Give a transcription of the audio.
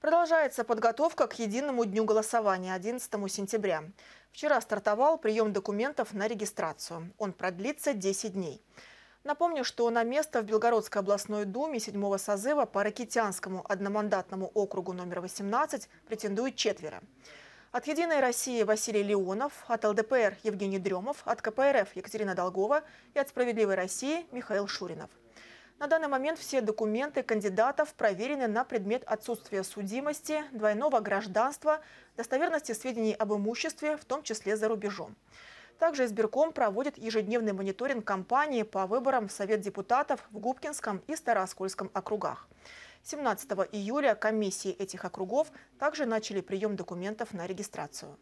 Продолжается подготовка к единому дню голосования 11 сентября. Вчера стартовал прием документов на регистрацию. Он продлится 10 дней. Напомню, что на место в Белгородской областной думе седьмого созыва по Ракитянскому одномандатному округу номер 18 претендует четверо. От «Единой России» Василий Леонов, от ЛДПР Евгений Дремов, от КПРФ Екатерина Долгова и от «Справедливой России» Михаил Шуринов. На данный момент все документы кандидатов проверены на предмет отсутствия судимости, двойного гражданства, достоверности сведений об имуществе, в том числе за рубежом. Также избирком проводит ежедневный мониторинг кампании по выборам в Совет депутатов в Губкинском и Староскольском округах. 17 июля комиссии этих округов также начали прием документов на регистрацию.